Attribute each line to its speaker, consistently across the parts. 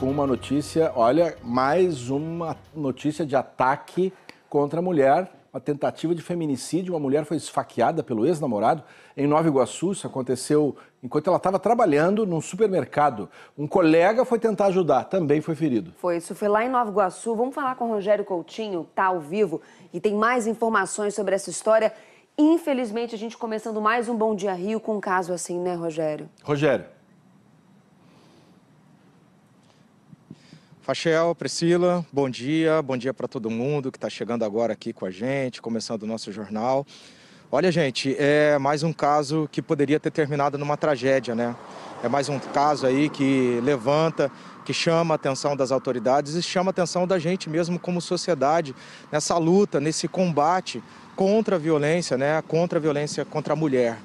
Speaker 1: com uma notícia, olha, mais uma notícia de ataque contra a mulher, uma tentativa de feminicídio. Uma mulher foi esfaqueada pelo ex-namorado em Nova Iguaçu. Isso aconteceu enquanto ela estava trabalhando num supermercado. Um colega foi tentar ajudar, também foi ferido.
Speaker 2: Foi isso, foi lá em Nova Iguaçu. Vamos falar com o Rogério Coutinho, tá ao vivo, e tem mais informações sobre essa história. Infelizmente, a gente começando mais um Bom Dia Rio com um caso assim, né, Rogério?
Speaker 3: Rogério. Fachel, Priscila, bom dia, bom dia para todo mundo que está chegando agora aqui com a gente, começando o nosso jornal. Olha, gente, é mais um caso que poderia ter terminado numa tragédia, né? É mais um caso aí que levanta, que chama a atenção das autoridades e chama a atenção da gente mesmo como sociedade nessa luta, nesse combate contra a violência, né? Contra a violência contra a mulher.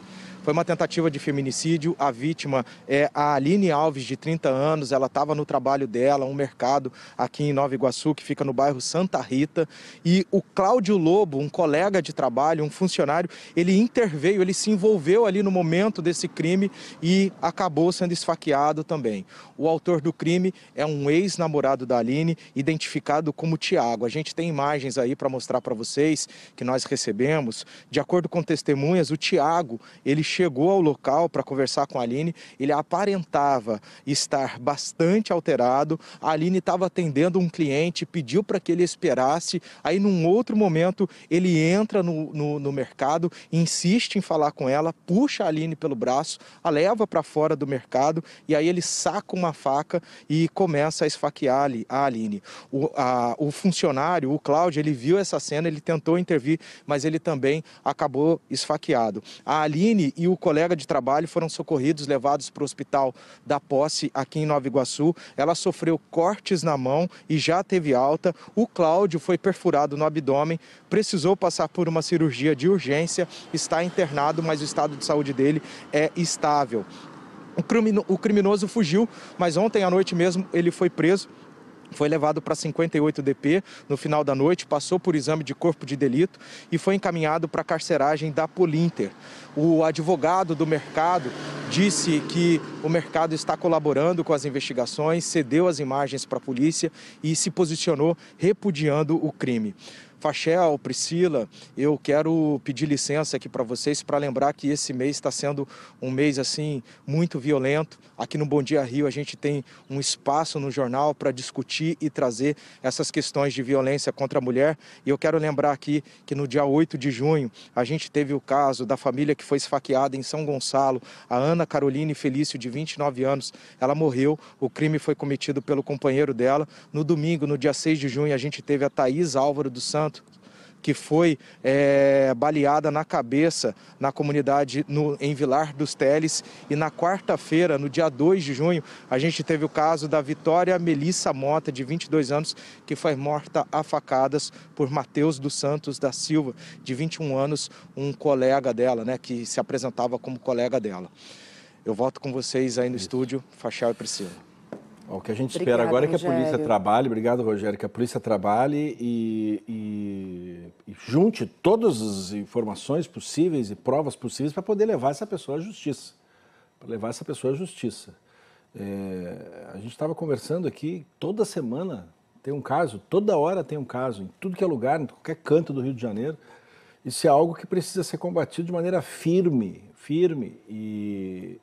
Speaker 3: Foi uma tentativa de feminicídio. A vítima é a Aline Alves, de 30 anos. Ela estava no trabalho dela, um mercado aqui em Nova Iguaçu, que fica no bairro Santa Rita. E o Cláudio Lobo, um colega de trabalho, um funcionário, ele interveio, ele se envolveu ali no momento desse crime e acabou sendo esfaqueado também. O autor do crime é um ex-namorado da Aline, identificado como Tiago. A gente tem imagens aí para mostrar para vocês que nós recebemos. De acordo com testemunhas, o Tiago, ele chegou ao local para conversar com a Aline, ele aparentava estar bastante alterado. A Aline estava atendendo um cliente, pediu para que ele esperasse. Aí, num outro momento, ele entra no, no, no mercado, insiste em falar com ela, puxa a Aline pelo braço, a leva para fora do mercado e aí ele saca uma faca e começa a esfaquear a Aline. O, a, o funcionário, o Cláudio, ele viu essa cena, ele tentou intervir, mas ele também acabou esfaqueado. A Aline e e o colega de trabalho foram socorridos, levados para o hospital da posse aqui em Nova Iguaçu. Ela sofreu cortes na mão e já teve alta. O Cláudio foi perfurado no abdômen, precisou passar por uma cirurgia de urgência, está internado, mas o estado de saúde dele é estável. O criminoso fugiu, mas ontem à noite mesmo ele foi preso foi levado para 58 DP no final da noite, passou por exame de corpo de delito e foi encaminhado para a carceragem da Polinter. O advogado do mercado disse que o mercado está colaborando com as investigações, cedeu as imagens para a polícia e se posicionou repudiando o crime. Fachel, Priscila, eu quero pedir licença aqui para vocês para lembrar que esse mês está sendo um mês assim muito violento. Aqui no Bom Dia Rio a gente tem um espaço no jornal para discutir e trazer essas questões de violência contra a mulher. E eu quero lembrar aqui que no dia 8 de junho a gente teve o caso da família que foi esfaqueada em São Gonçalo, a Ana Caroline Felício de 29 anos, ela morreu. O crime foi cometido pelo companheiro dela. No domingo, no dia 6 de junho, a gente teve a Thaís Álvaro dos Santos que foi é, baleada na cabeça na comunidade no, em Vilar dos Teles. E na quarta-feira, no dia 2 de junho, a gente teve o caso da Vitória Melissa Mota, de 22 anos, que foi morta a facadas por Mateus dos Santos da Silva, de 21 anos, um colega dela, né, que se apresentava como colega dela. Eu volto com vocês aí no estúdio, Fachal e Priscila.
Speaker 1: O que a gente Obrigada, espera agora é que a polícia trabalhe, obrigado Rogério, que a polícia trabalhe e, e, e junte todas as informações possíveis e provas possíveis para poder levar essa pessoa à justiça. Para levar essa pessoa à justiça. É, a gente estava conversando aqui, toda semana tem um caso, toda hora tem um caso, em tudo que é lugar, em qualquer canto do Rio de Janeiro. Isso é algo que precisa ser combatido de maneira firme, firme e,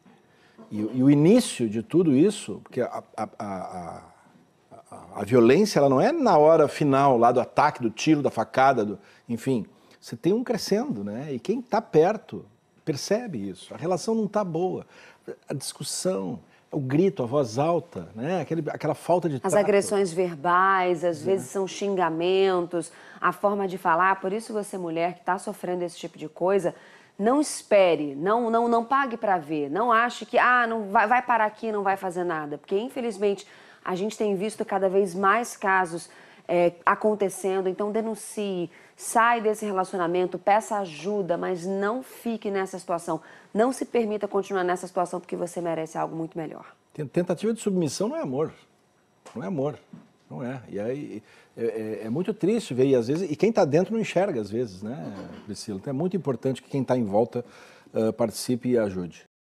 Speaker 1: e, e o início de tudo isso, porque a, a, a, a, violência ela não é na hora final, lá do ataque, do tiro, da facada, do, enfim. Você tem um crescendo, né? E quem está perto percebe isso. A relação não está boa. A discussão, o grito, a voz alta, né? Aquele, aquela falta de. As trato. agressões
Speaker 2: verbais, às é. vezes são xingamentos, a forma de falar. Por isso, você, mulher que está sofrendo esse tipo de coisa, não espere, não não não pague para ver, não ache que ah, não vai, vai parar aqui, não vai fazer nada, porque infelizmente a gente tem visto cada vez mais casos é, acontecendo, então denuncie, sai desse relacionamento, peça ajuda, mas não fique nessa situação, não se permita continuar nessa situação porque você merece algo muito melhor.
Speaker 1: Tentativa de submissão não é amor, não é amor. Não é. E aí é, é, é muito triste ver, e às vezes, e quem está dentro não enxerga às vezes, né, Priscila? Então é muito importante que quem está em volta
Speaker 3: uh, participe e ajude.